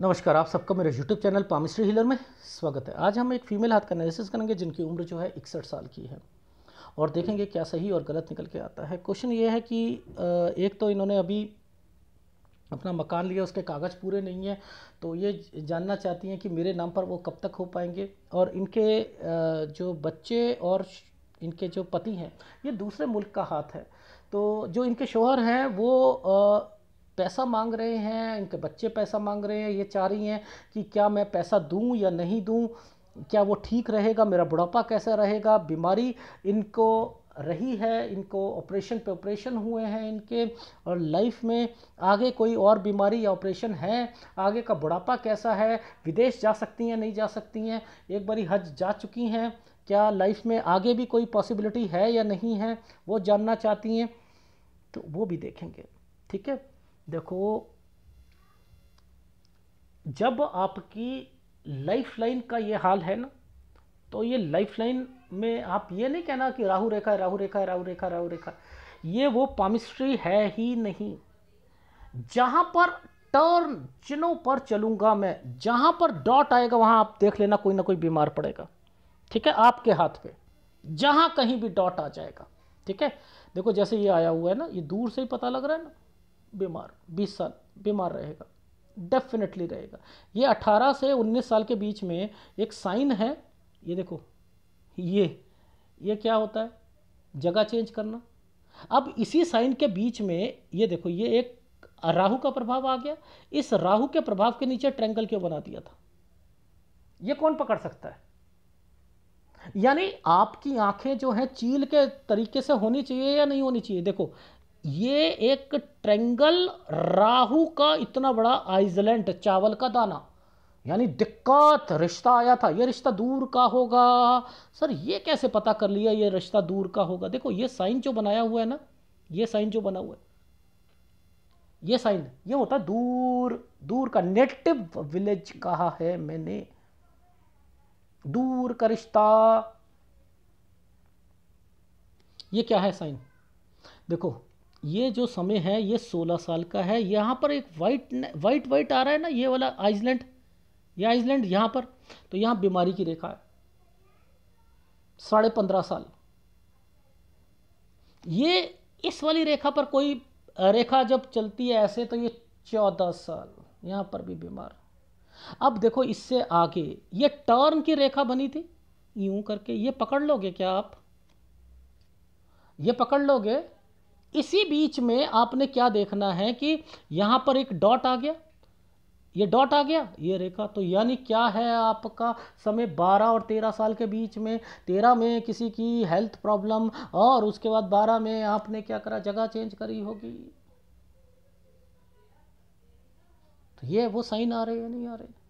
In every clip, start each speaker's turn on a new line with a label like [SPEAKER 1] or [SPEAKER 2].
[SPEAKER 1] नमस्कार आप सबका मेरे YouTube चैनल पामिस्ट्री हीलर में स्वागत है आज हम एक फीमेल हाथ का एनालिसिस करेंगे जिनकी उम्र जो है इकसठ साल की है और देखेंगे क्या सही और गलत निकल के आता है क्वेश्चन ये है कि एक तो इन्होंने अभी अपना मकान लिया उसके कागज़ पूरे नहीं हैं तो ये जानना चाहती हैं कि मेरे नाम पर वो कब तक हो पाएंगे और इनके जो बच्चे और इनके जो पति हैं ये दूसरे मुल्क का हाथ है तो जो इनके शोहर हैं वो पैसा मांग रहे हैं इनके बच्चे पैसा मांग रहे हैं ये चाह रही हैं कि क्या मैं पैसा दूं या नहीं दूं क्या वो ठीक रहेगा मेरा बुढ़ापा कैसा रहेगा बीमारी इनको रही है इनको ऑपरेशन पे ऑपरेशन हुए हैं इनके और लाइफ में आगे कोई और बीमारी या ऑपरेशन है आगे का बुढ़ापा कैसा है विदेश जा सकती हैं नहीं जा सकती हैं एक बारी हज जा चुकी हैं क्या लाइफ में आगे भी कोई पॉसिबिलिटी है या नहीं है वो जानना चाहती हैं तो वो भी देखेंगे ठीक है देखो जब आपकी लाइफ लाइन का ये हाल है ना तो ये लाइफ लाइन में आप ये नहीं कहना कि राहु रेखा राहु रेखा राहु रेखा राहु रेखा ये वो पामिस्ट्री है ही नहीं जहां पर टर्न चिन्हों पर चलूंगा मैं जहां पर डॉट आएगा वहां आप देख लेना कोई ना कोई बीमार पड़ेगा ठीक है आपके हाथ पे जहां कहीं भी डॉट आ जाएगा ठीक है देखो जैसे ये आया हुआ है ना ये दूर से ही पता लग रहा है ना बीमार 20 साल बीमार रहेगा डेफिनेटली रहेगा ये 18 से 19 साल के बीच में एक साइन है ये देखो ये ये क्या होता है जगह चेंज करना अब इसी साइन के बीच में ये देखो ये एक राहु का प्रभाव आ गया इस राहु के प्रभाव के नीचे ट्रेंगल क्यों बना दिया था ये कौन पकड़ सकता है यानी आपकी आंखें जो हैं चील के तरीके से होनी चाहिए या नहीं होनी चाहिए देखो ये एक ट्रेंगल राहु का इतना बड़ा आइसलैंड चावल का दाना यानी दिक्कत रिश्ता आया था ये रिश्ता दूर का होगा सर ये कैसे पता कर लिया ये रिश्ता दूर का होगा देखो ये साइन जो बनाया हुआ है ना ये साइन जो बना हुआ है ये साइन ये होता है दूर दूर का नेटिव विलेज कहा है मैंने दूर का रिश्ता ये क्या है साइन देखो ये जो समय है ये सोलह साल का है यहाँ पर एक वाइट वाइट वाइट आ रहा है ना ये वाला आइसलैंड ये आइसलैंड यहाँ पर तो यहाँ बीमारी की रेखा है साढ़े पंद्रह साल ये इस वाली रेखा पर कोई रेखा जब चलती है ऐसे तो ये चौदह साल यहाँ पर भी बीमार अब देखो इससे आगे ये टर्न की रेखा बनी थी यूं करके ये पकड़ लोगे क्या आप ये पकड़ लोगे इसी बीच में आपने क्या देखना है कि यहां पर एक डॉट आ गया ये डॉट आ गया ये रेखा तो यानी क्या है आपका समय 12 और 13 साल के बीच में 13 में किसी की हेल्थ प्रॉब्लम और उसके बाद 12 में आपने क्या करा जगह चेंज करी होगी तो ये वो साइन आ रहे या नहीं आ रहे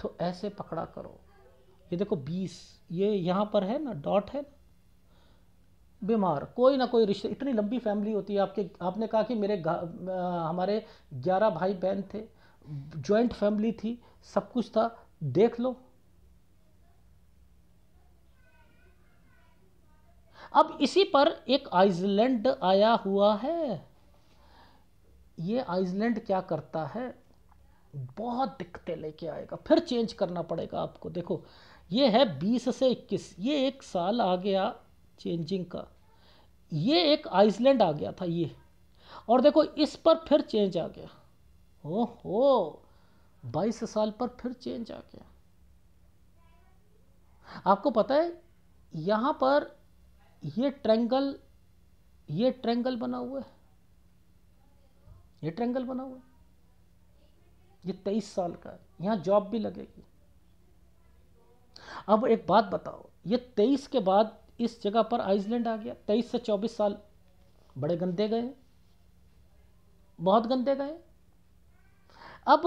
[SPEAKER 1] तो ऐसे पकड़ा करो ये देखो बीस ये यहाँ पर है ना डॉट है ना बीमार कोई ना कोई रिश्ते इतनी लंबी फैमिली होती है आपके आपने कहा कि मेरे आ, हमारे ग्यारह भाई बहन थे जॉइंट फैमिली थी सब कुछ था देख लो अब इसी पर एक आइसलैंड आया हुआ है ये आइसलैंड क्या करता है बहुत दिक्कतें लेके आएगा फिर चेंज करना पड़ेगा आपको देखो ये है 20 से 21 ये एक साल आ गया चेंजिंग का ये एक आइसलैंड आ गया था ये और देखो इस पर फिर चेंज आ गया हो बाईस साल पर फिर चेंज आ गया आपको पता है यहां पर ये ट्रेंगल ये ट्रेंगल बना हुआ है ये ट्रेंगल बना हुआ है ये तेईस साल का है यहां जॉब भी लगेगी अब एक बात बताओ ये तेईस के बाद इस जगह पर आइसलैंड आ गया तेईस से चौबीस साल बड़े गंदे गए बहुत गंदे गए अब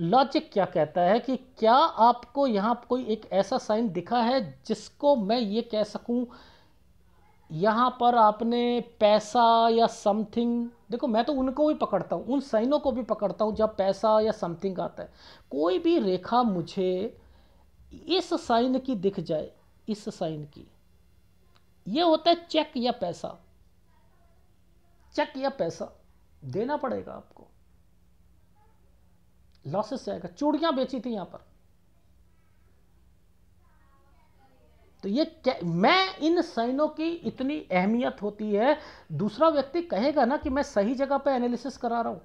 [SPEAKER 1] लॉजिक क्या कहता है कि क्या आपको यहां कोई एक ऐसा साइन दिखा है जिसको मैं ये कह सकूं यहां पर आपने पैसा या समथिंग देखो मैं तो उनको भी पकड़ता हूं उन साइनों को भी पकड़ता हूं जब पैसा या समथिंग आता है कोई भी रेखा मुझे इस साइन की दिख जाए इस साइन की ये होता है चेक या पैसा चेक या पैसा देना पड़ेगा आपको लॉसेस जाएगा चूड़ियां बेची थी यहां पर तो ये मैं इन साइनों की इतनी अहमियत होती है दूसरा व्यक्ति कहेगा ना कि मैं सही जगह पे एनालिसिस करा रहा हूं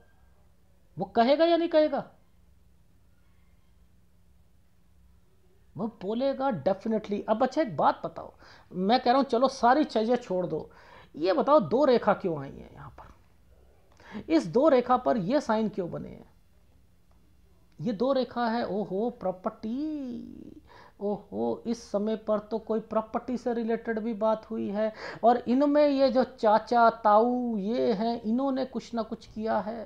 [SPEAKER 1] वो कहेगा या नहीं कहेगा वो बोलेगा डेफिनेटली अब अच्छा एक बात बताओ मैं कह रहा हूँ चलो सारी चीज़ें छोड़ दो ये बताओ दो रेखा क्यों आई है यहाँ पर इस दो रेखा पर ये साइन क्यों बने हैं ये दो रेखा है ओहो प्रॉपर्टी ओहो इस समय पर तो कोई प्रॉपर्टी से रिलेटेड भी बात हुई है और इनमें ये जो चाचा ताऊ ये हैं इन्होंने कुछ ना कुछ किया है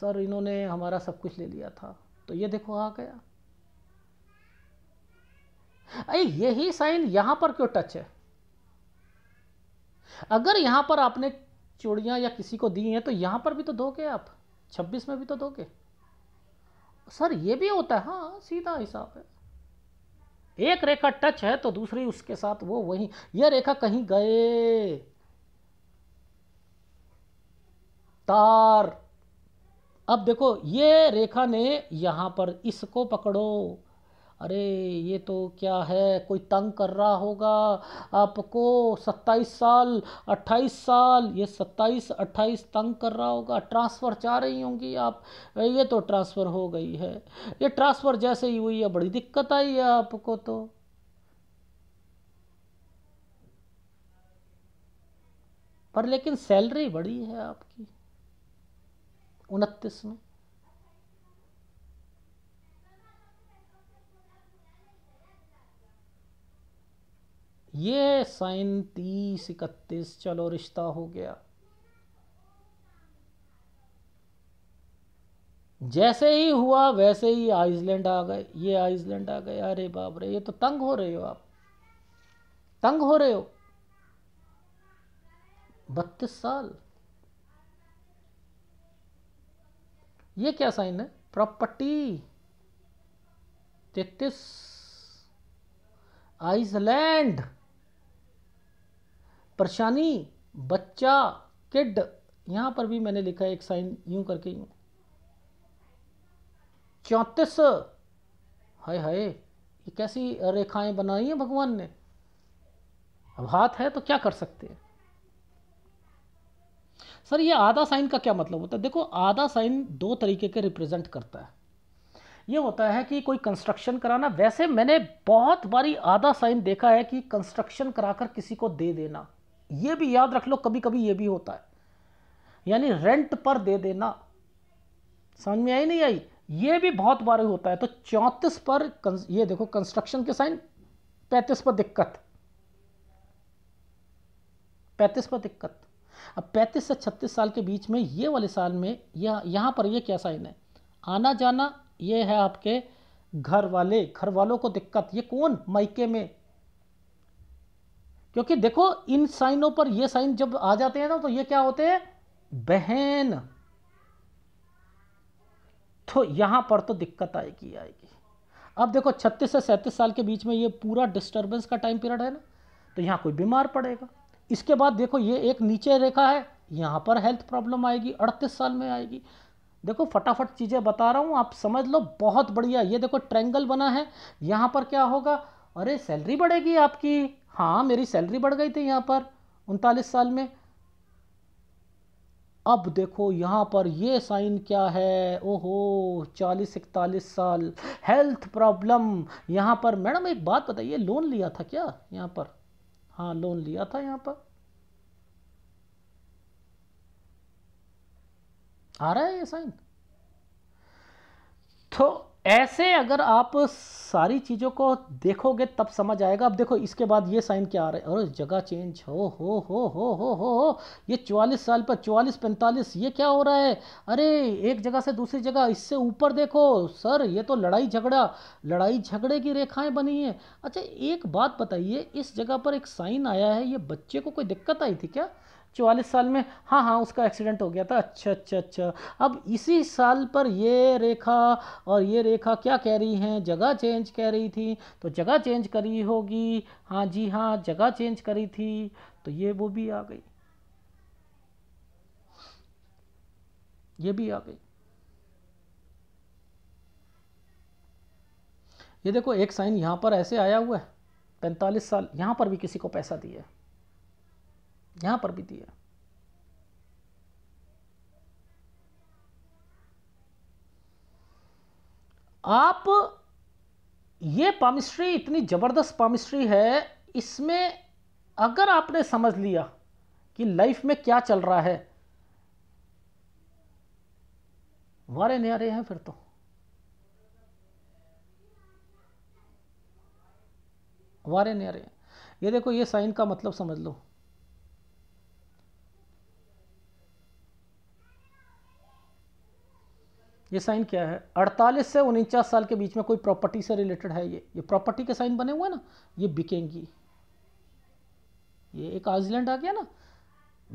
[SPEAKER 1] सर इन्होंने हमारा सब कुछ ले लिया था तो ये देखो आ गया अरे यही साइन यहां पर क्यों टच है अगर यहां पर आपने चूड़ियां या किसी को दी हैं तो यहां पर भी तो दोगे आप छब्बीस में भी तो दोगे सर ये भी होता है हाँ सीधा हिसाब है एक रेखा टच है तो दूसरी उसके साथ वो वही ये रेखा कहीं गए तार अब देखो ये रेखा ने यहां पर इसको पकड़ो अरे ये तो क्या है कोई तंग कर रहा होगा आपको सत्ताईस साल अट्ठाईस साल ये सत्ताईस अट्ठाईस तंग कर रहा होगा ट्रांसफ़र चाह रही होंगी आप ये तो ट्रांसफ़र हो गई है ये ट्रांसफ़र जैसे ही हुई है बड़ी दिक्कत आई है आपको तो पर लेकिन सैलरी बड़ी है आपकी उनतीस में ये साइन तीस इकतीस चलो रिश्ता हो गया जैसे ही हुआ वैसे ही आइसलैंड आ गए ये आइसलैंड आ गए अरे बाप रे ये तो तंग हो रहे हो आप तंग हो रहे हो बत्तीस साल ये क्या साइन है प्रॉपर्टी तेतीस आइसलैंड परेशानी बच्चा किड यहां पर भी मैंने लिखा है एक साइन यूं करके यूं चौंतीस हाय हाय ये कैसी रेखाएं बनाई हैं भगवान ने अब हाथ है तो क्या कर सकते हैं सर ये आधा साइन का क्या मतलब होता है देखो आधा साइन दो तरीके के रिप्रेजेंट करता है ये होता है कि कोई कंस्ट्रक्शन कराना वैसे मैंने बहुत बारी आधा साइन देखा है कि कंस्ट्रक्शन कराकर किसी को दे देना ये भी याद रख लो कभी कभी ये भी होता है यानी रेंट पर दे देना समझ में आई नहीं आई ये भी बहुत बार होता है तो चौंतीस पर ये देखो कंस्ट्रक्शन के साइन पैंतीस पर दिक्कत पैंतीस पर दिक्कत अब पैंतीस से छत्तीस साल के बीच में ये वाले साल में यह यहाँ पर ये क्या साइन है आना जाना ये है आपके घर वाले घर वालों को दिक्कत ये कौन मायके में क्योंकि देखो इन साइनों पर ये साइन जब आ जाते हैं ना तो ये क्या होते हैं बहन तो यहां पर तो दिक्कत आएगी आएगी अब देखो 36 से 37 साल के बीच में ये पूरा डिस्टर्बेंस का टाइम पीरियड है ना तो यहां कोई बीमार पड़ेगा इसके बाद देखो ये एक नीचे रेखा है यहां पर हेल्थ प्रॉब्लम आएगी 38 साल में आएगी देखो फटाफट चीज़ें बता रहा हूं आप समझ लो बहुत बढ़िया ये देखो ट्रेंगल बना है यहां पर क्या होगा अरे सैलरी बढ़ेगी आपकी हाँ मेरी सैलरी बढ़ गई थी यहाँ पर उनतालीस साल में अब देखो यहाँ पर ये साइन क्या है ओहो चालीस इकतालीस साल हेल्थ प्रॉब्लम यहाँ पर मैडम एक बात बताइए लोन लिया था क्या यहाँ पर हाँ लोन लिया था यहाँ पर आ रहा है ये साइन तो ऐसे अगर आप सारी चीज़ों को देखोगे तब समझ आएगा अब देखो इसके बाद ये साइन क्या आ रहा है और जगह चेंज हो हो हो हो हो हो हो ये चवालीस साल पर चवालीस पैंतालीस ये क्या हो रहा है अरे एक जगह से दूसरी जगह इससे ऊपर देखो सर ये तो लड़ाई झगड़ा लड़ाई झगड़े की रेखाएं बनी हैं अच्छा एक बात बताइए इस जगह पर एक साइन आया है ये बच्चे को कोई दिक्कत आई थी क्या चौवालीस साल में हाँ हाँ उसका एक्सीडेंट हो गया था अच्छा अच्छा अच्छा अब इसी साल पर ये रेखा और ये रेखा क्या कह रही हैं जगह चेंज कह रही थी तो जगह चेंज करी होगी हाँ जी हाँ जगह चेंज करी थी तो ये वो भी आ गई ये भी आ गई ये देखो एक साइन यहाँ पर ऐसे आया हुआ है पैंतालीस साल यहाँ पर भी किसी को पैसा दिया है यहां पर भी दिया आप ये पामिस्ट्री इतनी ज़बरदस्त पामिस्ट्री है इसमें अगर आपने समझ लिया कि लाइफ में क्या चल रहा है वारे न्यारे हैं फिर तो वारे न्यारे हैं ये देखो ये साइन का मतलब समझ लो ये साइन क्या है 48 से उनचास साल के बीच में कोई प्रॉपर्टी से रिलेटेड है ये ये प्रॉपर्टी के साइन बने हुए ना ये बिकेंगी ये एक आइजलैंड आ गया ना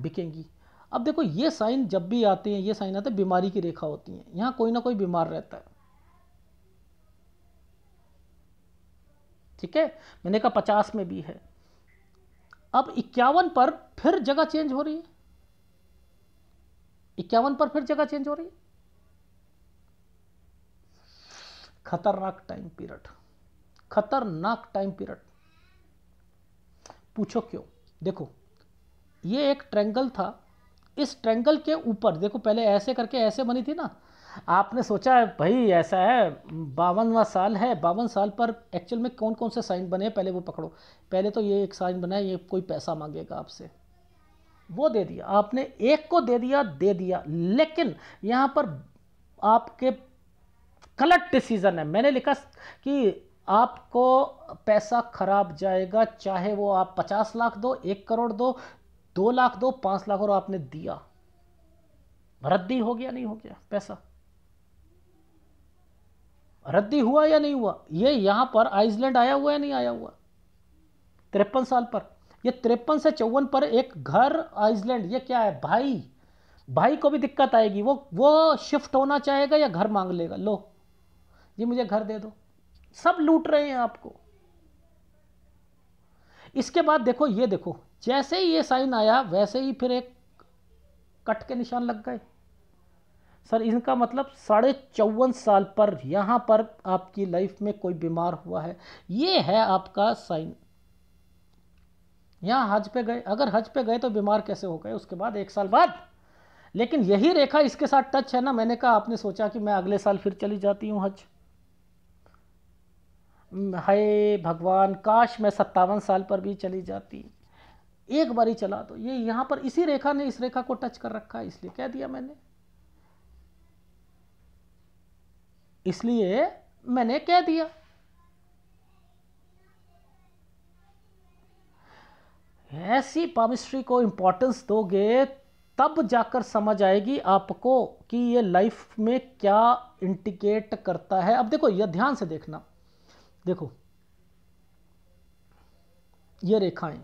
[SPEAKER 1] बिकेंगी अब देखो ये साइन जब भी आते हैं ये साइन आते हैं बीमारी की रेखा होती है यहाँ कोई ना कोई बीमार रहता है ठीक है मैंने कहा पचास में भी है अब इक्यावन पर फिर जगह चेंज हो रही है इक्यावन पर फिर जगह चेंज हो रही है खतरनाक टाइम पीरियड खतरनाक टाइम पीरियड पूछो क्यों देखो ये एक ट्रेंगल था इस ट्रेंगल के ऊपर देखो पहले ऐसे करके ऐसे बनी थी ना आपने सोचा है भाई ऐसा है बावनवा साल है बावन साल पर एक्चुअल में कौन कौन से साइन बने पहले वो पकड़ो पहले तो ये एक साइन बना है ये कोई पैसा मांगेगा आपसे वो दे दिया आपने एक को दे दिया दे दिया लेकिन यहाँ पर आपके गलत डिसीज़न है मैंने लिखा कि आपको पैसा खराब जाएगा चाहे वो आप पचास लाख दो एक करोड़ दो दो लाख दो पाँच लाख और आपने दिया रद्दी हो गया नहीं हो गया पैसा रद्दी हुआ या नहीं हुआ ये यहां पर आइसलैंड आया हुआ या नहीं आया हुआ तिरपन साल पर ये तिरपन से चौवन पर एक घर आइसलैंड ये क्या है भाई भाई को भी दिक्कत आएगी वो वो शिफ्ट होना चाहेगा या घर मांग लेगा लो जी मुझे घर दे दो सब लूट रहे हैं आपको इसके बाद देखो ये देखो जैसे ही ये साइन आया वैसे ही फिर एक कट के निशान लग गए सर इनका मतलब साढ़े चौवन साल पर यहाँ पर आपकी लाइफ में कोई बीमार हुआ है ये है आपका साइन यहाँ हज पे गए अगर हज पे गए तो बीमार कैसे हो गए उसके बाद एक साल बाद लेकिन यही रेखा इसके साथ टच है ना मैंने कहा आपने सोचा कि मैं अगले साल फिर चली जाती हूँ हज हाय भगवान काश मैं सत्तावन साल पर भी चली जाती एक बारी चला तो ये यहाँ पर इसी रेखा ने इस रेखा को टच कर रखा है इसलिए कह दिया मैंने इसलिए मैंने कह दिया ऐसी पामिस्ट्री को इंपॉर्टेंस दोगे तब जाकर समझ आएगी आपको कि ये लाइफ में क्या इंडिकेट करता है अब देखो यह ध्यान से देखना देखो ये रेखाएं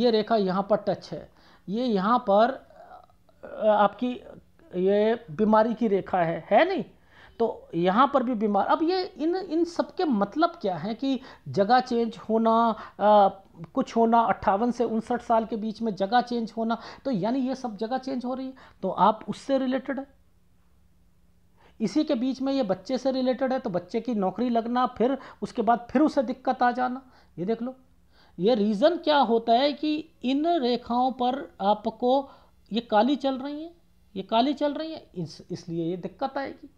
[SPEAKER 1] ये रेखा यहाँ पर टच है ये यहाँ पर आपकी ये बीमारी की रेखा है है नहीं तो यहाँ पर भी बीमार अब ये इन इन सब के मतलब क्या है कि जगह चेंज होना आ, कुछ होना अट्ठावन से उनसठ साल के बीच में जगह चेंज होना तो यानी ये सब जगह चेंज हो रही है तो आप उससे रिलेटेड है इसी के बीच में ये बच्चे से रिलेटेड है तो बच्चे की नौकरी लगना फिर उसके बाद फिर उसे दिक्कत आ जाना ये देख लो ये रीज़न क्या होता है कि इन रेखाओं पर आपको ये काली चल रही है ये काली चल रही है इस इसलिए ये दिक्कत आएगी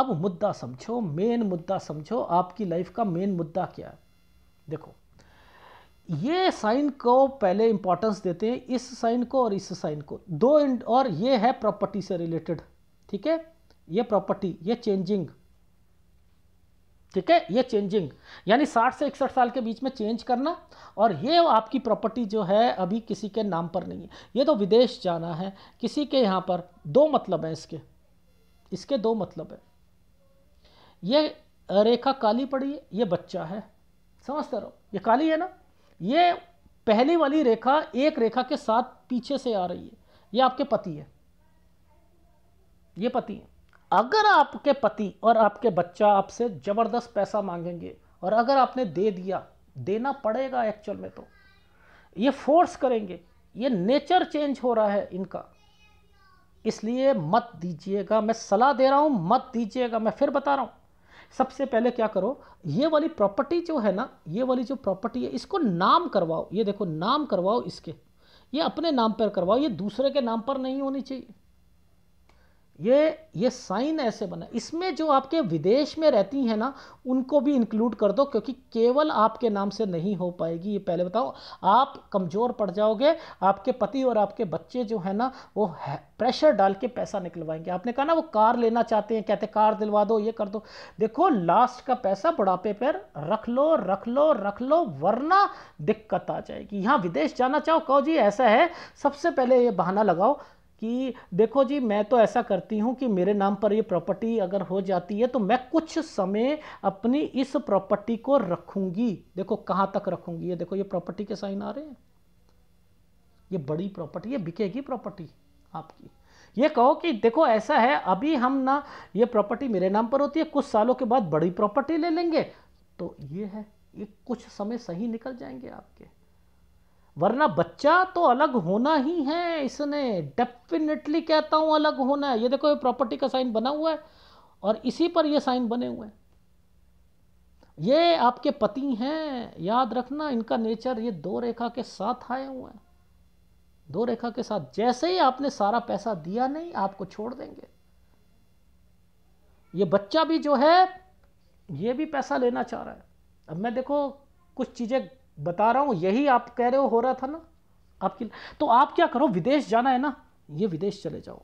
[SPEAKER 1] अब मुद्दा समझो मेन मुद्दा समझो आपकी लाइफ का मेन मुद्दा क्या है देखो ये साइन को पहले इंपॉर्टेंस देते हैं इस साइन को और इस साइन को दो और ये है प्रॉपर्टी से रिलेटेड ठीक है ये प्रॉपर्टी ये चेंजिंग ठीक है ये चेंजिंग यानी 60 से इकसठ साल के बीच में चेंज करना और ये आपकी प्रॉपर्टी जो है अभी किसी के नाम पर नहीं है ये तो विदेश जाना है किसी के यहां पर दो मतलब हैं इसके इसके दो मतलब हैं ये रेखा काली पड़ी है ये बच्चा है समझते रहो ये काली है ना ये पहली वाली रेखा एक रेखा के साथ पीछे से आ रही है ये आपके पति है ये पति है अगर आपके पति और आपके बच्चा आपसे ज़बरदस्त पैसा मांगेंगे और अगर आपने दे दिया देना पड़ेगा एक्चुअल में तो ये फोर्स करेंगे ये नेचर चेंज हो रहा है इनका इसलिए मत दीजिएगा मैं सलाह दे रहा हूं मत दीजिएगा मैं फिर बता रहा हूं सबसे पहले क्या करो ये वाली प्रॉपर्टी जो है ना ये वाली जो प्रॉपर्टी है इसको नाम करवाओ ये देखो नाम करवाओ इसके ये अपने नाम पर करवाओ ये दूसरे के नाम पर नहीं होनी चाहिए ये ये साइन ऐसे बना इसमें जो आपके विदेश में रहती हैं ना उनको भी इंक्लूड कर दो क्योंकि केवल आपके नाम से नहीं हो पाएगी ये पहले बताओ आप कमज़ोर पड़ जाओगे आपके पति और आपके बच्चे जो है ना वो है, प्रेशर डाल के पैसा निकलवाएंगे आपने कहा ना वो कार लेना चाहते हैं कहते कार दिलवा दो ये कर दो देखो लास्ट का पैसा बुढ़ापे पर रख लो रख लो रख लो वरना दिक्कत आ जाएगी यहाँ विदेश जाना चाहो कहो जी ऐसा है सबसे पहले ये बहाना लगाओ कि देखो जी मैं तो ऐसा करती हूँ कि मेरे नाम पर ये प्रॉपर्टी अगर हो जाती है तो मैं कुछ समय अपनी इस प्रॉपर्टी को रखूँगी देखो कहाँ तक रखूँगी ये देखो ये प्रॉपर्टी के साइन आ रहे हैं ये बड़ी प्रॉपर्टी ये बिकेगी प्रॉपर्टी आपकी ये कहो कि देखो ऐसा है अभी हम ना ये प्रॉपर्टी मेरे नाम पर होती है कुछ सालों के बाद बड़ी प्रॉपर्टी ले लेंगे तो ये है ये कुछ समय सही निकल जाएंगे आपके वरना बच्चा तो अलग होना ही है इसने डेफिनेटली कहता हूँ अलग होना है ये देखो ये प्रॉपर्टी का साइन बना हुआ है और इसी पर ये साइन बने हुए हैं ये आपके पति हैं याद रखना इनका नेचर ये दो रेखा के साथ आए हुए हैं दो रेखा के साथ जैसे ही आपने सारा पैसा दिया नहीं आपको छोड़ देंगे ये बच्चा भी जो है ये भी पैसा लेना चाह रहा है अब मैं देखो कुछ चीज़ें बता रहा हूँ यही आप कह रहे हो हो रहा था ना आपकी तो आप क्या करो विदेश जाना है ना ये विदेश चले जाओ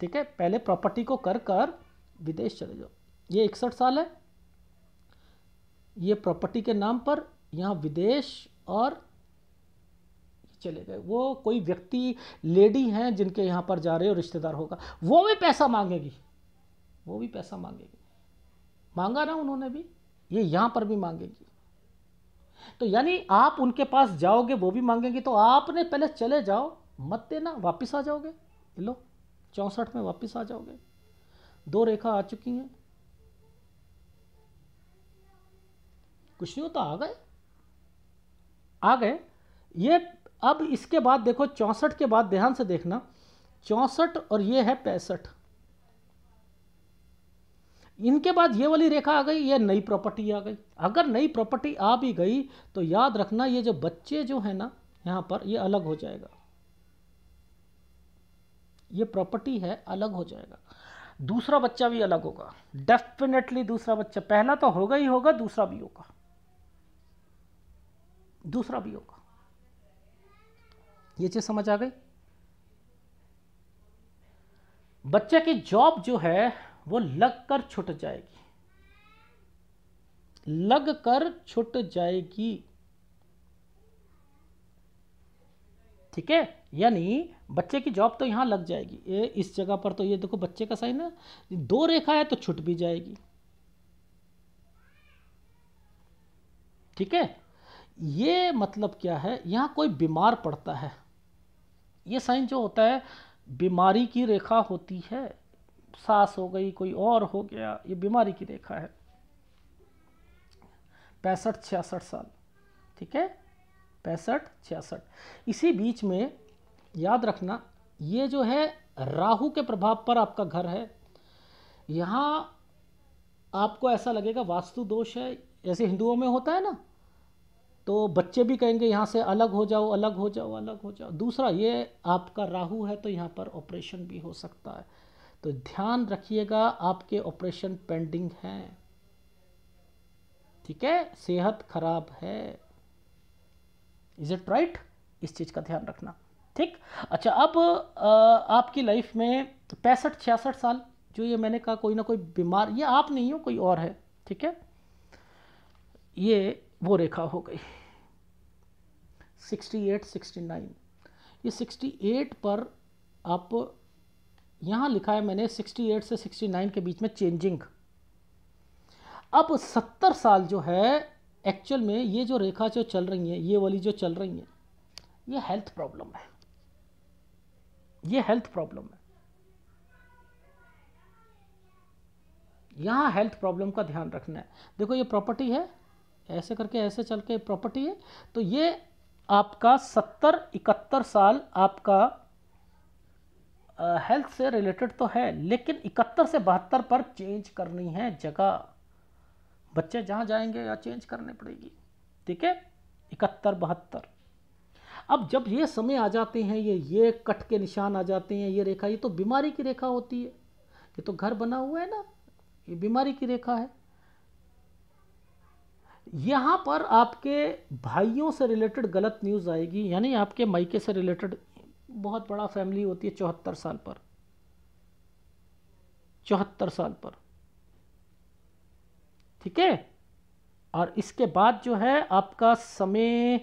[SPEAKER 1] ठीक है पहले प्रॉपर्टी को कर कर विदेश चले जाओ ये इकसठ साल है ये प्रॉपर्टी के नाम पर यहाँ विदेश और चले गए वो कोई व्यक्ति लेडी हैं जिनके यहाँ पर जा रहे हो रिश्तेदार होगा वो भी पैसा मांगेगी वो भी पैसा मांगेगी मांगा ना उन्होंने भी ये यहाँ पर भी मांगेगी तो यानी आप उनके पास जाओगे वो भी मांगेंगे तो आपने पहले चले जाओ मत देना वापस आ जाओगे लो चौंसठ में वापस आ जाओगे दो रेखा आ चुकी हैं कुछ नहीं होता आ गए आ गए ये अब इसके बाद देखो चौंसठ के बाद ध्यान से देखना चौंसठ और ये है पैंसठ इनके बाद ये वाली रेखा आ गई ये नई प्रॉपर्टी आ गई अगर नई प्रॉपर्टी आ भी गई तो याद रखना ये जो बच्चे जो है ना यहाँ पर ये अलग हो जाएगा ये प्रॉपर्टी है अलग हो जाएगा दूसरा बच्चा भी अलग होगा डेफिनेटली दूसरा बच्चा पहला तो होगा ही होगा दूसरा भी होगा दूसरा भी होगा ये चीज समझ आ गई बच्चे की जॉब जो है वो लग कर छुट जाएगी लग कर छुट जाएगी ठीक है यानी बच्चे की जॉब तो यहां लग जाएगी ए, इस जगह पर तो ये देखो बच्चे का साइन है दो रेखा है तो छुट भी जाएगी ठीक है ये मतलब क्या है यहां कोई बीमार पड़ता है ये साइन जो होता है बीमारी की रेखा होती है सास हो गई कोई और हो गया ये बीमारी की रेखा है पैंसठ छियासठ साल ठीक है पैंसठ छियासठ इसी बीच में याद रखना ये जो है राहु के प्रभाव पर आपका घर है यहाँ आपको ऐसा लगेगा वास्तु दोष है जैसे हिंदुओं में होता है ना तो बच्चे भी कहेंगे यहाँ से अलग हो जाओ अलग हो जाओ अलग हो जाओ दूसरा ये आपका राहु है तो यहाँ पर ऑपरेशन भी हो सकता है तो ध्यान रखिएगा आपके ऑपरेशन पेंडिंग हैं ठीक है सेहत खराब है इज इट राइट इस चीज़ का ध्यान रखना ठीक अच्छा अब आपकी लाइफ में पैंसठ छियासठ साल जो ये मैंने कहा कोई ना कोई बीमार ये आप नहीं हो कोई और है ठीक है ये वो रेखा हो गई 68 69 ये 68 पर आप यहाँ लिखा है मैंने 68 से 69 के बीच में चेंजिंग अब 70 साल जो है एक्चुअल में ये जो रेखा जो चल रही है ये वाली जो चल रही है ये हेल्थ प्रॉब्लम है ये हेल्थ प्रॉब्लम है यहाँ हेल्थ प्रॉब्लम का ध्यान रखना है देखो ये प्रॉपर्टी है ऐसे करके ऐसे चल के प्रॉपर्टी है तो ये आपका सत्तर इकहत्तर साल आपका हेल्थ से रिलेटेड तो है लेकिन इकहत्तर से बहत्तर पर चेंज करनी है जगह बच्चे जहाँ जाएंगे या चेंज करनी पड़ेगी ठीक है इकहत्तर बहत्तर अब जब ये समय आ जाते हैं ये ये कट के निशान आ जाते हैं ये रेखा ये तो बीमारी की रेखा होती है ये तो घर बना हुआ है ना ये बीमारी की रेखा है यहाँ पर आपके भाइयों से रिलेटेड गलत न्यूज़ आएगी यानी आपके मायके से रिलेटेड बहुत बड़ा फैमिली होती है चौहत्तर साल पर चौहत्तर साल पर ठीक है और इसके बाद जो है आपका समय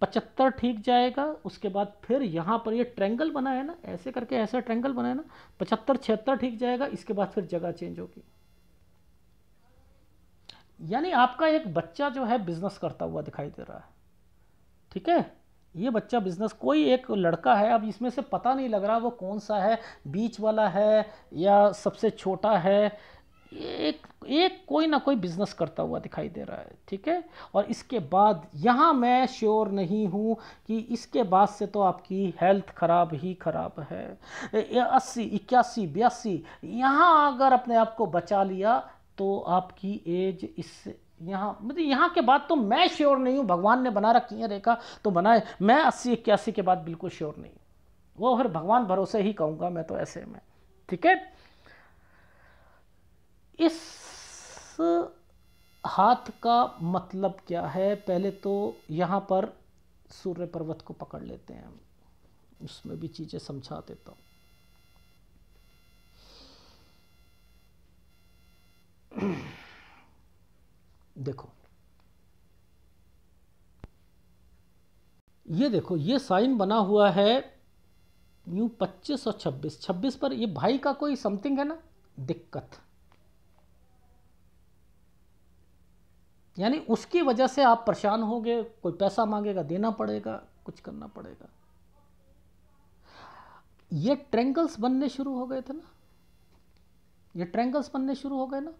[SPEAKER 1] पचहत्तर ठीक जाएगा उसके बाद फिर यहाँ पर ये ट्रेंगल बना है ना ऐसे करके ऐसा ट्रेंगल बना है ना पचहत्तर छिहत्तर ठीक जाएगा इसके बाद फिर जगह चेंज होगी यानी आपका एक बच्चा जो है बिजनेस करता हुआ दिखाई दे रहा है ठीक है ये बच्चा बिजनेस कोई एक लड़का है अब इसमें से पता नहीं लग रहा वो कौन सा है बीच वाला है या सबसे छोटा है एक एक कोई ना कोई बिजनेस करता हुआ दिखाई दे रहा है ठीक है और इसके बाद यहाँ मैं श्योर नहीं हूँ कि इसके बाद से तो आपकी हेल्थ खराब ही खराब है अस्सी इक्यासी बयासी यहाँ अगर अपने आप को बचा लिया तो आपकी एज इससे यहाँ मतलब यहाँ के बाद तो मैं श्योर नहीं हूँ भगवान ने बना रखी है रेखा तो बनाए मैं अस्सी इक्यासी के बाद बिल्कुल श्योर नहीं वो फिर भगवान भरोसे ही कहूँगा मैं तो ऐसे में ठीक है इस हाथ का मतलब क्या है पहले तो यहाँ पर सूर्य पर्वत को पकड़ लेते हैं उसमें भी चीज़ें समझा देता हूँ Mm-hmm. देखो ये देखो ये साइन बना हुआ है न्यू पच्चीस और छब्बीस छब्बीस पर ये भाई का कोई समथिंग है ना दिक्कत यानी उसकी वजह से आप परेशान होंगे कोई पैसा मांगेगा देना पड़ेगा कुछ करना पड़ेगा ये ट्रेंगल्स बनने शुरू हो गए थे ना ये ट्रेंगल्स बनने शुरू हो गए ना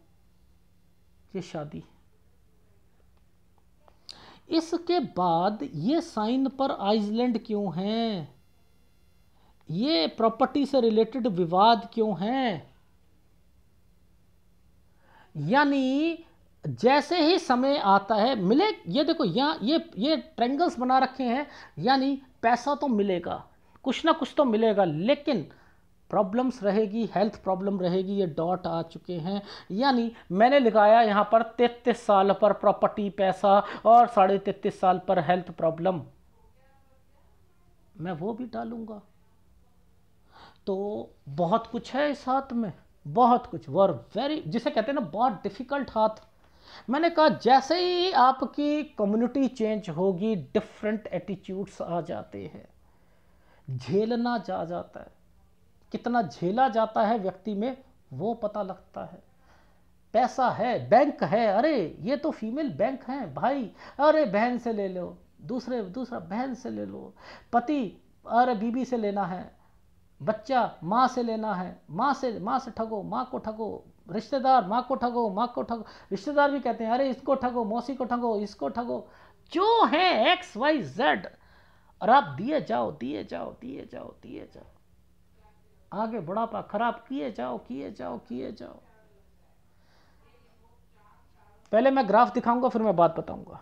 [SPEAKER 1] ये शादी इसके बाद ये साइन पर आइसलैंड क्यों हैं ये प्रॉपर्टी से रिलेटेड विवाद क्यों हैं यानी जैसे ही समय आता है मिले ये देखो यहाँ ये ये ट्रेंगल्स बना रखे हैं यानी पैसा तो मिलेगा कुछ ना कुछ तो मिलेगा लेकिन प्रॉब्लम्स रहेगी हेल्थ प्रॉब्लम रहेगी ये डॉट आ चुके हैं यानी मैंने लिखाया यहाँ पर तैतीस साल पर प्रॉपर्टी पैसा और साढ़े तैतीस साल पर हेल्थ प्रॉब्लम मैं वो भी डालूंगा तो बहुत कुछ है इस हाथ में बहुत कुछ वर वेरी जिसे कहते हैं ना बहुत डिफ़िकल्ट हाथ मैंने कहा जैसे ही आपकी कम्युनिटी चेंज होगी डिफरेंट एटीट्यूड्स आ जाते हैं झेलना जा जाता है कितना झेला जाता है व्यक्ति में वो पता लगता है पैसा है बैंक है अरे ये तो फीमेल बैंक हैं भाई अरे बहन से ले लो दूसरे दूसरा बहन से ले लो पति अरे बीबी से लेना है बच्चा माँ से लेना है माँ से माँ से ठगो माँ को ठगो रिश्तेदार माँ को ठगो माँ को ठगो रिश्तेदार भी कहते हैं अरे इसको ठगो मौसी को ठगो इसको ठगो जो है एक्स वाई जेड और आप दिए जाओ दिए जाओ दिए जाओ दिए जाओ आगे बुढ़ापा खराब किए जाओ किए जाओ किए जाओ पहले मैं ग्राफ दिखाऊंगा फिर मैं बात बताऊंगा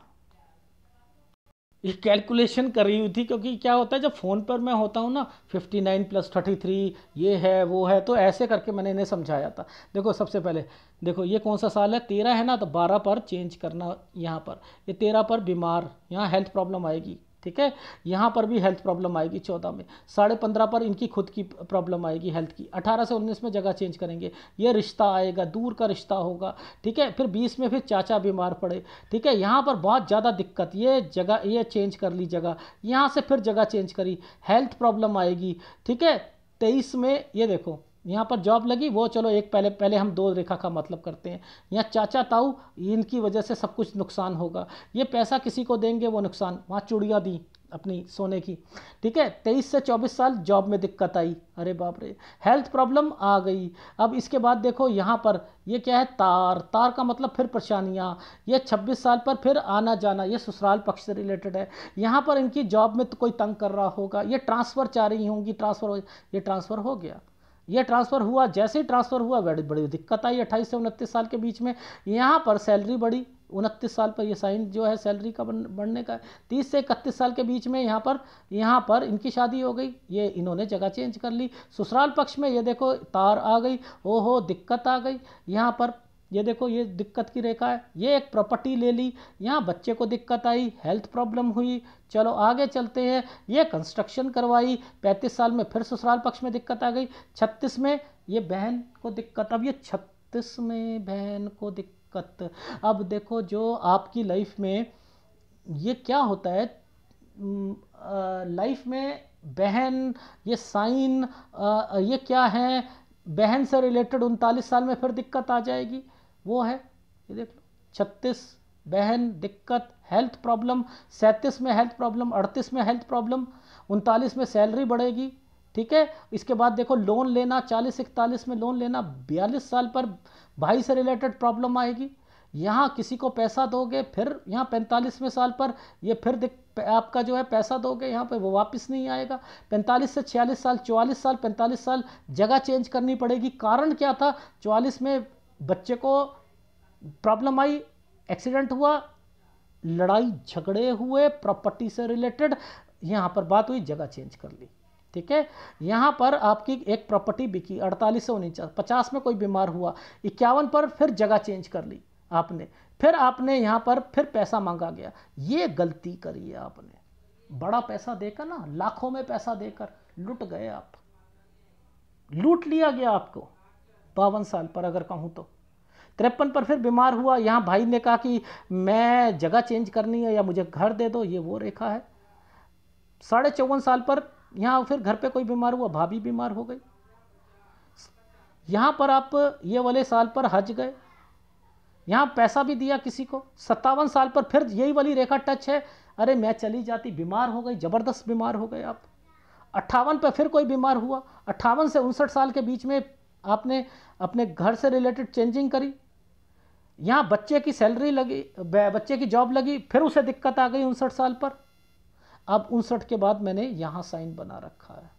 [SPEAKER 1] ये कैलकुलेशन कर रही हुई थी क्योंकि क्या होता है जब फ़ोन पर मैं होता हूँ ना 59 प्लस 33 ये है वो है तो ऐसे करके मैंने इन्हें समझाया था देखो सबसे पहले देखो ये कौन सा साल है तेरह है ना तो बारह पर चेंज करना यहाँ पर ये तेरह पर बीमार यहाँ हेल्थ प्रॉब्लम आएगी ठीक है यहाँ पर भी हेल्थ प्रॉब्लम आएगी चौदह में साढ़े पंद्रह पर इनकी खुद की प्रॉब्लम आएगी हेल्थ की अठारह से उन्नीस में जगह चेंज करेंगे ये रिश्ता आएगा दूर का रिश्ता होगा ठीक है फिर बीस में फिर चाचा बीमार पड़े ठीक है यहाँ पर बहुत ज़्यादा दिक्कत ये जगह ये चेंज कर ली जगह यहाँ से फिर जगह चेंज करी हेल्थ प्रॉब्लम आएगी ठीक है तेईस में ये देखो यहाँ पर जॉब लगी वो चलो एक पहले पहले हम दो रेखा का मतलब करते हैं यहाँ चाचा ताऊ इनकी वजह से सब कुछ नुकसान होगा ये पैसा किसी को देंगे वो नुकसान वहाँ चूड़ियाँ दी अपनी सोने की ठीक है तेईस से चौबीस साल जॉब में दिक्कत आई अरे बाप रे हेल्थ प्रॉब्लम आ गई अब इसके बाद देखो यहाँ पर ये क्या है तार तार का मतलब फिर परेशानियाँ ये छब्बीस साल पर फिर आना जाना ये ससुराल पक्ष से रिलेटेड है यहाँ पर इनकी जॉब में तो कोई तंग कर रहा होगा ये ट्रांसफ़र चाह रही होंगी ट्रांसफ़र हो ये ट्रांसफ़र हो गया ये ट्रांसफ़र हुआ जैसे ही ट्रांसफ़र हुआ बड़ी बड़ी दिक्कत आई अट्ठाईस से उनतीस साल के बीच में यहाँ पर सैलरी बढ़ी उनतीस साल पर ये साइन जो है सैलरी का बन, बढ़ने का तीस से इकतीस साल के बीच में यहाँ पर यहाँ पर इनकी शादी हो गई ये इन्होंने जगह चेंज कर ली ससुराल पक्ष में ये देखो तार आ गई ओ हो दिक्कत आ गई यहाँ पर ये देखो ये दिक्कत की रेखा है ये एक प्रॉपर्टी ले ली यहाँ बच्चे को दिक्कत आई हेल्थ प्रॉब्लम हुई चलो आगे चलते हैं ये कंस्ट्रक्शन करवाई पैंतीस साल में फिर ससुराल पक्ष में दिक्कत आ गई छत्तीस में ये बहन को दिक्कत अब ये छत्तीस में बहन को दिक्कत अब देखो जो आपकी लाइफ में ये क्या होता है लाइफ में बहन ये साइन ये क्या है बहन से रिलेटेड उनतालीस साल में फिर दिक्कत आ जाएगी वो है ये देख लो छत्तीस बहन दिक्कत हेल्थ प्रॉब्लम सैंतीस में हेल्थ प्रॉब्लम अड़तीस में हेल्थ प्रॉब्लम उनतालीस में सैलरी बढ़ेगी ठीक है इसके बाद देखो लोन लेना चालीस इकतालीस में लोन लेना बयालीस साल पर भाई से रिलेटेड प्रॉब्लम आएगी यहाँ किसी को पैसा दोगे फिर यहाँ पैंतालीसवें साल पर ये फिर आपका जो है पैसा दोगे यहाँ पे वो वापस नहीं आएगा पैंतालीस से छियालीस साल चौवालीस साल पैंतालीस साल जगह चेंज करनी पड़ेगी कारण क्या था चौवालीस में बच्चे को प्रॉब्लम आई एक्सीडेंट हुआ लड़ाई झगड़े हुए प्रॉपर्टी से रिलेटेड यहाँ पर बात हुई जगह चेंज कर ली ठीक है यहाँ पर आपकी एक प्रॉपर्टी बिकी अड़तालीस से उनचास पचास में कोई बीमार हुआ इक्यावन पर फिर जगह चेंज कर ली आपने फिर आपने यहाँ पर फिर पैसा मांगा गया ये गलती करी है आपने बड़ा पैसा देकर ना लाखों में पैसा देकर लुट गए आप लूट लिया गया आपको बावन साल पर अगर कहूँ तो तिरपन पर फिर बीमार हुआ यहाँ भाई ने कहा कि मैं जगह चेंज करनी है या मुझे घर दे दो ये वो रेखा है साढ़े चौवन साल पर यहाँ फिर घर पे कोई बीमार हुआ भाभी बीमार हो गई यहाँ पर आप ये वाले साल पर हज गए यहाँ पैसा भी दिया किसी को सत्तावन साल पर फिर यही वाली रेखा टच है अरे मैं चली जाती बीमार हो गई ज़बरदस्त बीमार हो गए आप अट्ठावन पर फिर कोई बीमार हुआ अट्ठावन से उनसठ साल के बीच में आपने अपने घर से रिलेटेड चेंजिंग करी यहाँ बच्चे की सैलरी लगी बच्चे की जॉब लगी फिर उसे दिक्कत आ गई उनसठ साल पर अब उनसठ के बाद मैंने यहाँ साइन बना रखा है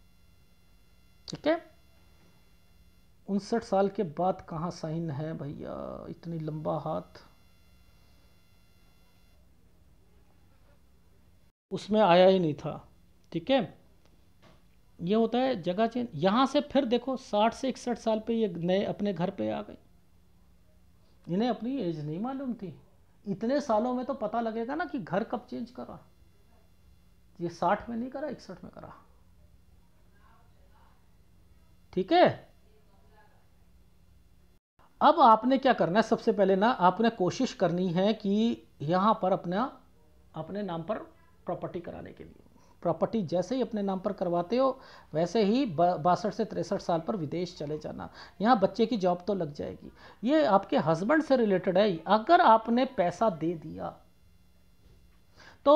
[SPEAKER 1] ठीक है उनसठ साल के बाद कहाँ साइन है भैया इतनी लंबा हाथ उसमें आया ही नहीं था ठीक है ये होता है जगह चेंज यहाँ से फिर देखो साठ से इकसठ साल पे ये नए अपने घर पे आ गए इन्हें अपनी एज नहीं मालूम थी इतने सालों में तो पता लगेगा ना कि घर कब चेंज करा ये साठ में नहीं करा इकसठ में करा ठीक है अब आपने क्या करना है सबसे पहले ना आपने कोशिश करनी है कि यहाँ पर अपना अपने नाम पर प्रॉपर्टी कराने के लिए प्रॉपर्टी जैसे ही अपने नाम पर करवाते हो वैसे ही बासठ से तिरसठ साल पर विदेश चले जाना यहाँ बच्चे की जॉब तो लग जाएगी ये आपके हस्बैंड से रिलेटेड है अगर आपने पैसा दे दिया तो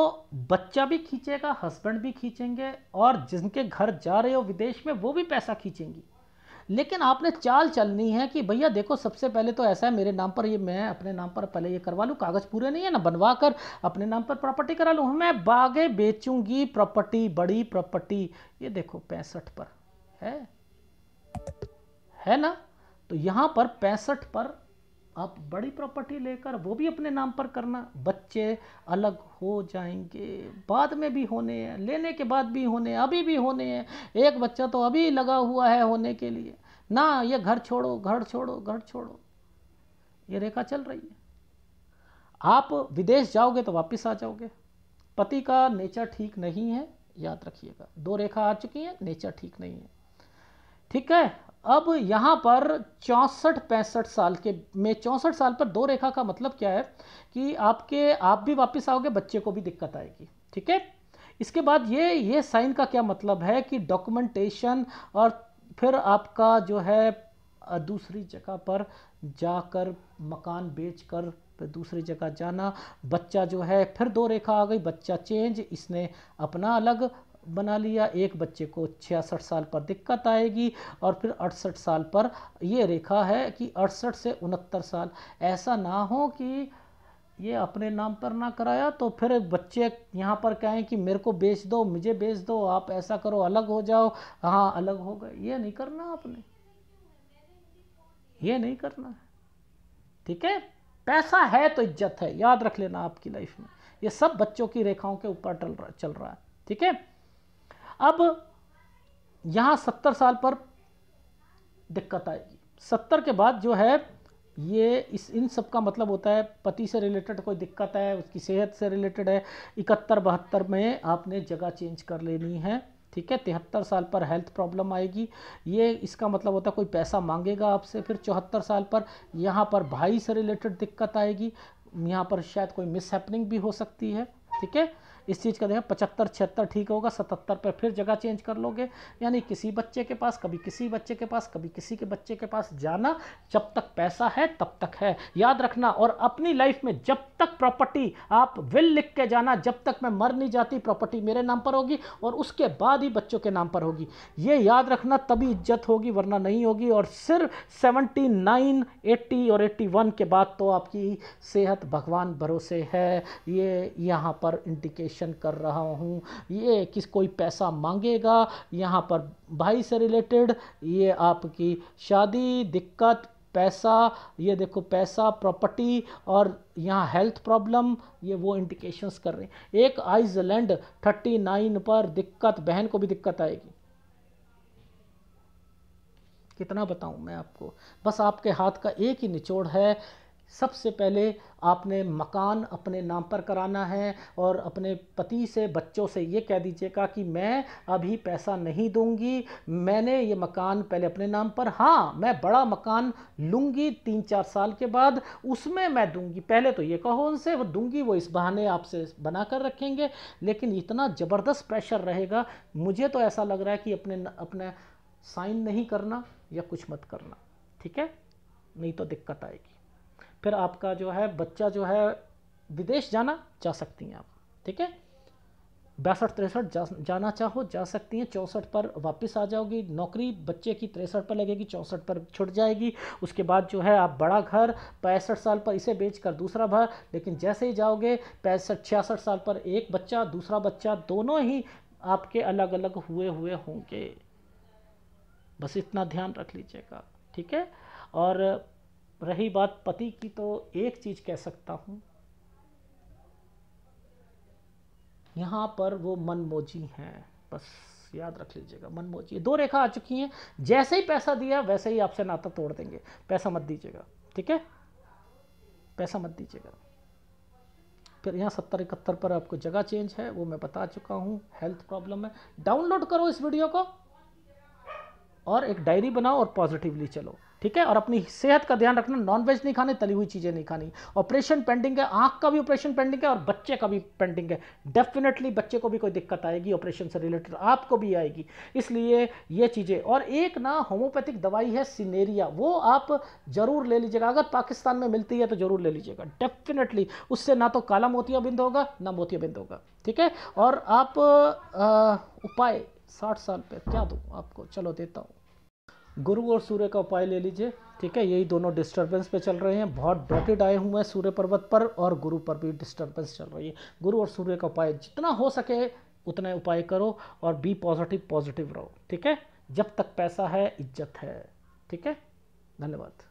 [SPEAKER 1] बच्चा भी खींचेगा हस्बैंड भी खींचेंगे और जिनके घर जा रहे हो विदेश में वो भी पैसा खींचेंगी लेकिन आपने चाल चलनी है कि भैया देखो सबसे पहले तो ऐसा है मेरे नाम पर ये मैं अपने नाम पर पहले ये करवा लूँ कागज़ पूरे नहीं है ना बनवा कर अपने नाम पर प्रॉपर्टी करा लूँ मैं बागे बेचूँगी प्रॉपर्टी बड़ी प्रॉपर्टी ये देखो पैंसठ पर है है ना तो यहाँ पर पैंसठ पर आप बड़ी प्रॉपर्टी लेकर वो भी अपने नाम पर करना बच्चे अलग हो जाएंगे बाद में भी होने हैं लेने के बाद भी होने हैं अभी भी होने हैं एक बच्चा तो अभी लगा हुआ है होने के लिए ना ये घर छोड़ो घर छोड़ो घर छोड़ो ये रेखा चल रही है आप विदेश जाओगे तो वापस आ जाओगे पति का नेचर ठीक नहीं है याद रखिएगा दो रेखा आ चुकी हैं नेचर ठीक नहीं है ठीक है अब यहाँ पर चौंसठ पैंसठ साल के में चौंसठ साल पर दो रेखा का मतलब क्या है कि आपके आप भी वापस आओगे बच्चे को भी दिक्कत आएगी ठीक है इसके बाद ये ये साइन का क्या मतलब है कि डॉक्यूमेंटेशन और फिर आपका जो है दूसरी जगह पर जाकर मकान बेचकर फिर दूसरी जगह जाना बच्चा जो है फिर दो रेखा आ गई बच्चा चेंज इसने अपना अलग बना लिया एक बच्चे को छियासठ साल पर दिक्कत आएगी और फिर अड़सठ साल पर ये रेखा है कि अड़सठ से उनहत्तर साल ऐसा ना हो कि ये अपने नाम पर ना कराया तो फिर बच्चे यहाँ पर कहें कि मेरे को बेच दो मुझे बेच दो आप ऐसा करो अलग हो जाओ हाँ अलग हो गए ये नहीं करना आपने ये नहीं करना है ठीक है पैसा है तो इज्जत है याद रख लेना आपकी लाइफ में ये सब बच्चों की रेखाओं के ऊपर चल रहा है ठीक है अब यहाँ सत्तर साल पर दिक्कत आएगी सत्तर के बाद जो है ये इस इन सब का मतलब होता है पति से रिलेटेड कोई दिक्कत है उसकी सेहत से रिलेटेड है इकहत्तर बहत्तर में आपने जगह चेंज कर लेनी है ठीक है तिहत्तर साल पर हेल्थ प्रॉब्लम आएगी ये इसका मतलब होता है कोई पैसा मांगेगा आपसे फिर चौहत्तर साल पर यहाँ पर भाई से रिलेटेड दिक्कत आएगी यहाँ पर शायद कोई मिसहैपनिंग भी हो सकती है ठीक है इस चीज़ का देखें पचहत्तर छिहत्तर ठीक होगा सतहत्तर पर फिर जगह चेंज कर लोगे यानी किसी बच्चे के पास कभी किसी बच्चे के पास कभी किसी के बच्चे के पास जाना जब तक पैसा है तब तक है याद रखना और अपनी लाइफ में जब तक प्रॉपर्टी आप विल लिख के जाना जब तक मैं मर नहीं जाती प्रॉपर्टी मेरे नाम पर होगी और उसके बाद ही बच्चों के नाम पर होगी ये याद रखना तभी इज्जत होगी वरना नहीं होगी और सिर्फ नाइन एट्टी और एट्टी वन के बाद तो आपकी सेहत भगवान भरोसे है ये यहाँ पर इंडिकेशन क्वेश्चन कर रहा हूँ ये किस कोई पैसा मांगेगा यहाँ पर भाई से रिलेटेड ये आपकी शादी दिक्कत पैसा ये देखो पैसा प्रॉपर्टी और यहाँ हेल्थ प्रॉब्लम ये वो इंडिकेशंस कर रहे हैं एक आइसलैंड 39 पर दिक्कत बहन को भी दिक्कत आएगी कितना बताऊं मैं आपको बस आपके हाथ का एक ही निचोड़ है सबसे पहले आपने मकान अपने नाम पर कराना है और अपने पति से बच्चों से ये कह दीजिएगा कि मैं अभी पैसा नहीं दूंगी मैंने ये मकान पहले अपने नाम पर हाँ मैं बड़ा मकान लूँगी तीन चार साल के बाद उसमें मैं दूंगी पहले तो ये कहो उनसे वो दूंगी वो इस बहाने आपसे बना कर रखेंगे लेकिन इतना ज़बरदस्त प्रेशर रहेगा मुझे तो ऐसा लग रहा है कि अपने अपने साइन नहीं करना या कुछ मत करना ठीक है नहीं तो दिक्कत आएगी फिर आपका जो है बच्चा जो है विदेश जाना जा सकती हैं आप ठीक है बासठ तिरसठ जा, जाना चाहो जा सकती हैं चौंसठ पर वापस आ जाओगी नौकरी बच्चे की तिरसठ पर लगेगी चौंसठ पर छुट जाएगी उसके बाद जो है आप बड़ा घर पैंसठ साल पर इसे बेच कर दूसरा भर लेकिन जैसे ही जाओगे पैंसठ छियासठ साल पर एक बच्चा दूसरा बच्चा दोनों ही आपके अलग अलग हुए हुए होंगे बस इतना ध्यान रख लीजिएगा ठीक है और रही बात पति की तो एक चीज़ कह सकता हूं यहां पर वो मनमोजी हैं बस याद रख लीजिएगा मनमोजी दो रेखा आ चुकी हैं जैसे ही पैसा दिया वैसे ही आपसे नाता तोड़ देंगे पैसा मत दीजिएगा ठीक है पैसा मत दीजिएगा फिर यहाँ सत्तर इकहत्तर पर आपको जगह चेंज है वो मैं बता चुका हूँ हेल्थ प्रॉब्लम है डाउनलोड करो इस वीडियो को और एक डायरी बनाओ और पॉजिटिवली चलो ठीक है और अपनी सेहत का ध्यान रखना नॉनवेज नहीं खाने तली हुई चीज़ें नहीं खानी ऑपरेशन पेंडिंग है आंख का भी ऑपरेशन पेंडिंग है और बच्चे का भी पेंडिंग है डेफिनेटली बच्चे को भी कोई दिक्कत आएगी ऑपरेशन से रिलेटेड आपको भी आएगी इसलिए ये चीज़ें और एक ना होम्योपैथिक दवाई है सिनेरिया वो आप ज़रूर ले लीजिएगा अगर पाकिस्तान में मिलती है तो ज़रूर ले लीजिएगा डेफिनेटली उससे ना तो काला मोतिया बिंद होगा ना मोतिया बिंद होगा ठीक है और आप उपाय साठ साल पर क्या दू आपको चलो देता हूँ गुरु और सूर्य का उपाय ले लीजिए ठीक है यही दोनों डिस्टर्बेंस पे चल रहे हैं बहुत डॉटेड आए हुए हैं सूर्य पर्वत पर और गुरु पर भी डिस्टर्बेंस चल रही है गुरु और सूर्य का उपाय जितना हो सके उतने उपाय करो और बी पॉजिटिव पॉजिटिव रहो ठीक है जब तक पैसा है इज्जत है ठीक है धन्यवाद